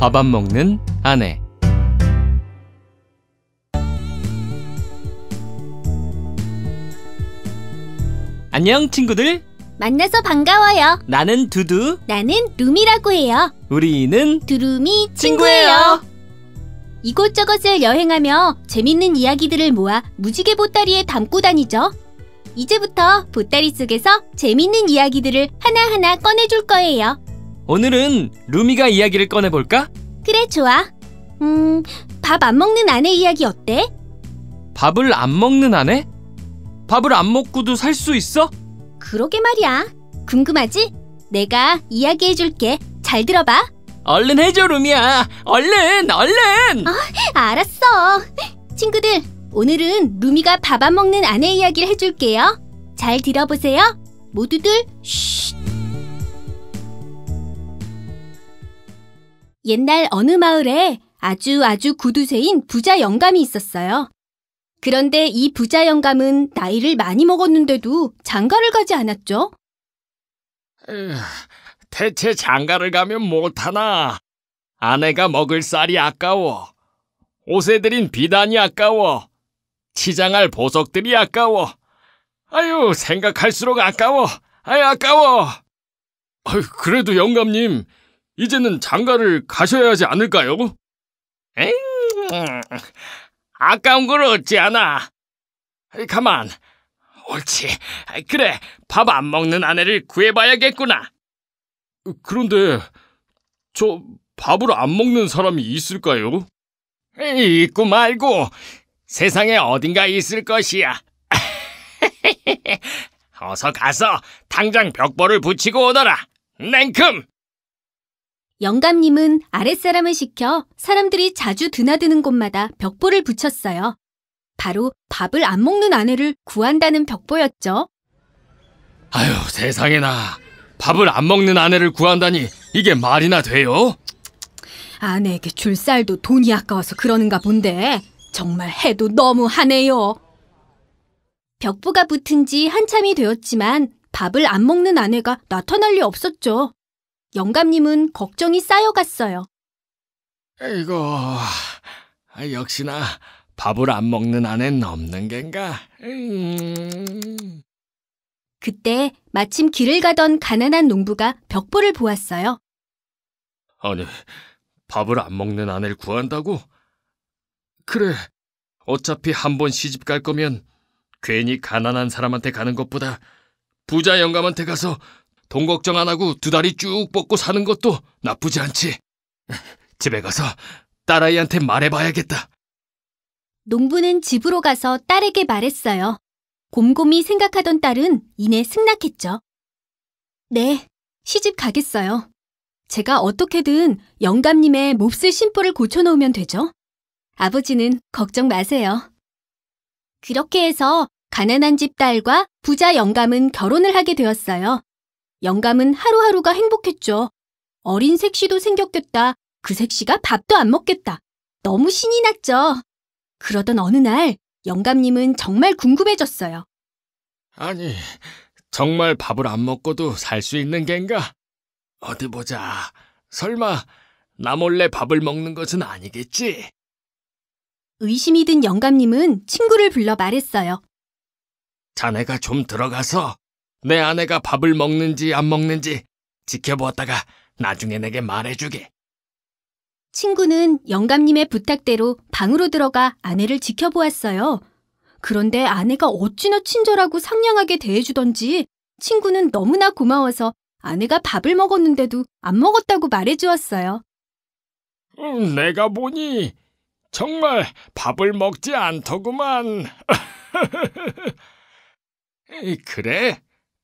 밥 안 먹는 아내 안녕 친구들 만나서 반가워요 나는 두두 나는 룸이라고 해요 우리는 두루미 친구예요. 이곳저곳을 여행하며 재밌는 이야기들을 모아 무지개 보따리에 담고 다니죠 이제부터 보따리 속에서 재밌는 이야기들을 하나하나 꺼내줄 거예요 오늘은 루미가 이야기를 꺼내볼까? 그래, 좋아. 음, 밥 안 먹는 아내 이야기 어때? 밥을 안 먹는 아내? 밥을 안 먹고도 살 수 있어? 그러게 말이야. 궁금하지? 내가 이야기해줄게. 잘 들어봐. 얼른 해줘, 루미야. 얼른, 얼른. 어, 알았어. 친구들, 오늘은 루미가 밥 안 먹는 아내 이야기를 해줄게요. 잘 들어보세요. 모두들 쉿. 옛날 어느 마을에 아주 아주 구두쇠인 부자 영감이 있었어요. 그런데 이 부자 영감은 나이를 많이 먹었는데도 장가를 가지 않았죠. 대체 장가를 가면 못하나. 아내가 먹을 쌀이 아까워. 옷에 들인 비단이 아까워. 치장할 보석들이 아까워. 아유, 생각할수록 아까워. 아유, 아까워. 아유, 그래도 영감님, 이제는 장가를 가셔야 하지 않을까요? 에잉, 아까운 걸 어찌 하나. 가만, 옳지. 그래, 밥 안 먹는 아내를 구해봐야겠구나. 어, 그런데 저 밥을 안 먹는 사람이 있을까요? 있고 말고 세상에 어딘가 있을 것이야. 어서 가서 당장 벽보를 붙이고 오너라. 냉큼! 영감님은 아랫사람을 시켜 사람들이 자주 드나드는 곳마다 벽보를 붙였어요. 바로 밥을 안 먹는 아내를 구한다는 벽보였죠. 아유, 세상에나. 밥을 안 먹는 아내를 구한다니 이게 말이나 돼요? 아내에게 줄 쌀도 돈이 아까워서 그러는가 본데 정말 해도 너무하네요. 벽보가 붙은 지 한참이 되었지만 밥을 안 먹는 아내가 나타날 리 없었죠. 영감님은 걱정이 쌓여갔어요. 이거 아, 역시나 밥을 안 먹는 아내는 없는 겐가. 음... 그때 마침 길을 가던 가난한 농부가 벽보를 보았어요. 아니, 밥을 안 먹는 아내를 구한다고? 그래, 어차피 한 번 시집 갈 거면 괜히 가난한 사람한테 가는 것보다 부자 영감한테 가서 돈 걱정 안 하고 두 다리 쭉 뻗고 사는 것도 나쁘지 않지. 집에 가서 딸아이한테 말해봐야겠다. 농부는 집으로 가서 딸에게 말했어요. 곰곰이 생각하던 딸은 이내 승낙했죠. 네, 시집 가겠어요. 제가 어떻게든 영감님의 몹쓸 심보를 고쳐놓으면 되죠. 아버지는 걱정 마세요. 그렇게 해서 가난한 집 딸과 부자 영감은 결혼을 하게 되었어요. 영감은 하루하루가 행복했죠. 어린 색시도 생겼겠다. 그 색시가 밥도 안 먹겠다. 너무 신이 났죠. 그러던 어느 날 영감님은 정말 궁금해졌어요. 아니, 정말 밥을 안 먹고도 살 수 있는 겐가? 어디 보자. 설마 나 몰래 밥을 먹는 것은 아니겠지? 의심이 든 영감님은 친구를 불러 말했어요. 자네가 좀 들어가서 내 아내가 밥을 먹는지 안 먹는지 지켜보았다가 나중에 내게 말해주게. 친구는 영감님의 부탁대로 방으로 들어가 아내를 지켜보았어요. 그런데 아내가 어찌나 친절하고 상냥하게 대해주던지 친구는 너무나 고마워서 아내가 밥을 먹었는데도 안 먹었다고 말해주었어요. 음, 내가 보니 정말 밥을 먹지 않더구만. 그래,